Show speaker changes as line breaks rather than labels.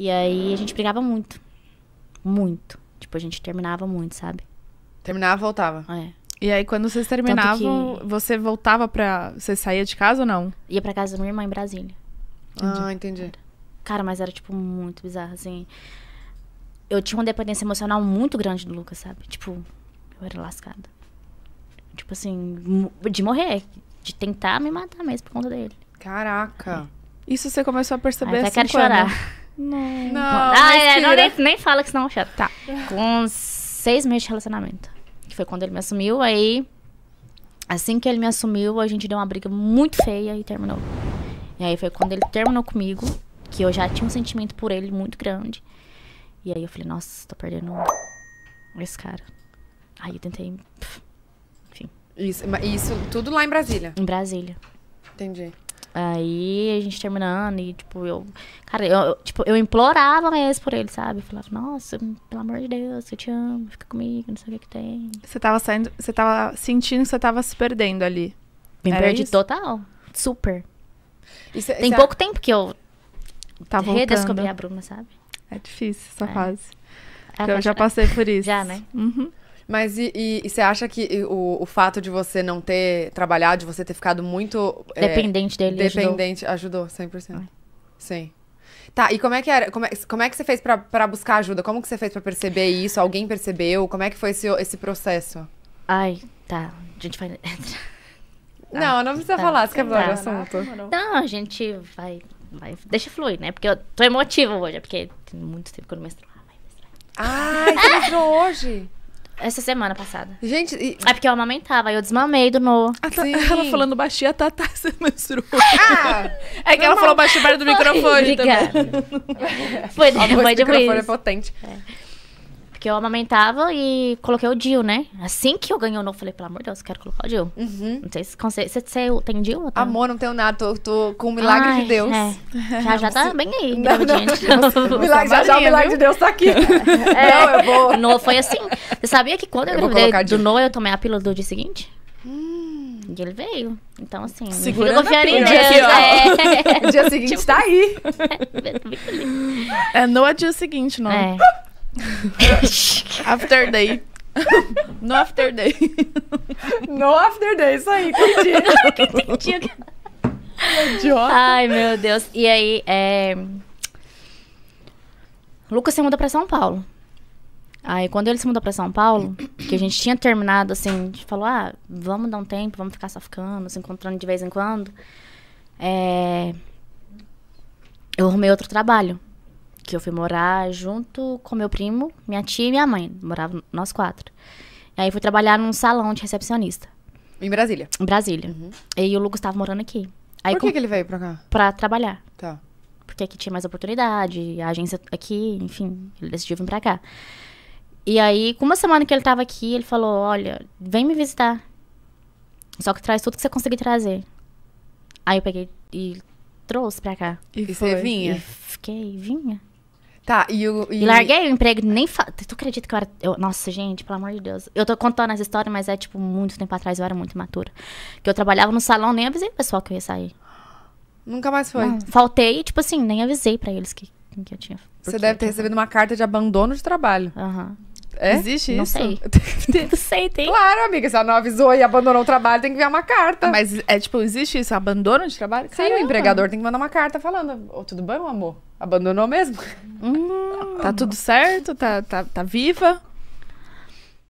E aí a gente brigava muito. Muito. Tipo, a gente terminava muito, sabe? Terminava, voltava. É. E aí, quando vocês terminavam, que... você voltava pra. Você saía de casa ou não? Ia pra casa da minha irmã em Brasília. Entendi. Ah, entendi. Cara, mas era, tipo, muito bizarro, assim. Eu tinha uma dependência emocional muito grande do Lucas, sabe? Tipo, eu era lascada. Tipo assim, de morrer. De tentar me matar mesmo por conta dele. Caraca. É. Isso você começou a perceber Aí até assim quero chorar. Não. Não, ah, é, não nem, nem fala que senão é chato. Tá. Com seis meses de relacionamento. Que foi quando ele me assumiu. Aí, assim que ele me assumiu, a gente deu uma briga muito feia e terminou. E aí foi quando ele terminou comigo, que eu já tinha um sentimento por ele muito grande. E aí eu falei, nossa, tô perdendo esse cara. Aí eu tentei. Enfim. Isso, isso tudo lá em Brasília? Em Brasília. Entendi. Aí a gente terminando e, tipo, eu. Cara, eu, tipo, eu implorava mesmo por ele, sabe? Eu falava, nossa, pelo amor de Deus, eu te amo, fica comigo, não sei o que, que tem. Você tava saindo. Você tava sentindo que você tava se perdendo ali. Me Era perdi isso? total. Super. tem pouco tempo que eu tá redescobri voltando. a Bruna, sabe? É difícil essa é. fase. É eu já passei por isso. Já, né? Uhum. Mas e, e, e você acha que o, o, fato de você não ter trabalhado, de você ter ficado muito. É, dependente é, dele, Dependente, ajudou, ajudou 100%. É. Sim. Tá, e como é que era? Como é, como é que você fez para buscar ajuda? Como que você fez para perceber isso? Alguém percebeu? Como é que foi esse, esse processo? Ai, tá. A gente vai. Tá. não, não precisa tá, falar, você quer tá. falar tá, assunto. Não, a gente vai, vai. Deixa fluir, né? Porque eu tô emotiva hoje, é porque tem muito tempo que eu não menstruava. Ah, você hoje? Essa semana passada. Gente, e... É porque eu amamentava, aí eu desmamei do No. Ah, tá, ela falando baixinho, a Tatá se menstruou. Ah, é que ela falou baixinho perto do microfone Obrigada. também. Foi, foi, foi, tipo microfone foi, foi, foi, porque eu amamentava e coloquei o Dio, né? Assim que eu ganhei o novo, falei, pelo amor de Deus, quero colocar o Dio. Uhum. Não sei se você, você, você tem Dio? Tá? Amor, não tenho nada, tô, tô com o milagre Ai, de Deus. É. Já já tá bem aí, não, não, Você, milagre, já já o milagre de Deus tá aqui. É, não, eu vou. É, foi assim. Você sabia que quando eu, eu gravidei do Noah, eu tomei a pílula do dia seguinte? Hum. E ele veio. Então, assim, Segurando o confiaria É. O dia seguinte tipo, tá aí. É, no é dia seguinte, não. É. é. After day. No after day. No after day, isso aí, é Idiota. Ai, meu Deus. E aí, é... Lucas se muda pra São Paulo. Aí, quando ele se mudou pra São Paulo, que a gente tinha terminado, assim, a gente falou, ah, vamos dar um tempo, vamos ficar só ficando, se encontrando de vez em quando. É... Eu arrumei outro trabalho que eu fui morar junto com meu primo, minha tia e minha mãe. Moravam nós quatro. E aí fui trabalhar num salão de recepcionista. Em Brasília? Em Brasília. Uhum. E o Lucas estava morando aqui. Aí, Por que, com... que ele veio pra cá? Pra trabalhar. Tá. Porque aqui tinha mais oportunidade, a agência aqui, enfim, ele decidiu vir pra cá. E aí, com uma semana que ele tava aqui, ele falou: Olha, vem me visitar. Só que traz tudo que você conseguir trazer. Aí eu peguei e trouxe pra cá. E, e você vinha? E fiquei, vinha. Tá, e o. E... e larguei o emprego, nem. Fa... Tu acredita que eu era. Eu... Nossa, gente, pelo amor de Deus. Eu tô contando essa história, mas é tipo muito tempo atrás, eu era muito imatura. Que eu trabalhava no salão, nem avisei o pessoal que eu ia sair. Nunca mais foi. Não, faltei, tipo assim, nem avisei pra eles que, que eu tinha. Você deve ter recebido uma carta de abandono de trabalho. Aham. Uhum.
É? Existe não isso? Sei.
não sei, tem. Claro, amiga, se ela não avisou e abandonou o trabalho, tem que enviar uma carta. Ah, mas é tipo, existe isso? Abandono de trabalho? Sim, o empregador tem que mandar uma carta falando: oh, tudo bem, meu amor? Abandonou mesmo? Hum, tá tudo certo? Tá, tá, tá viva?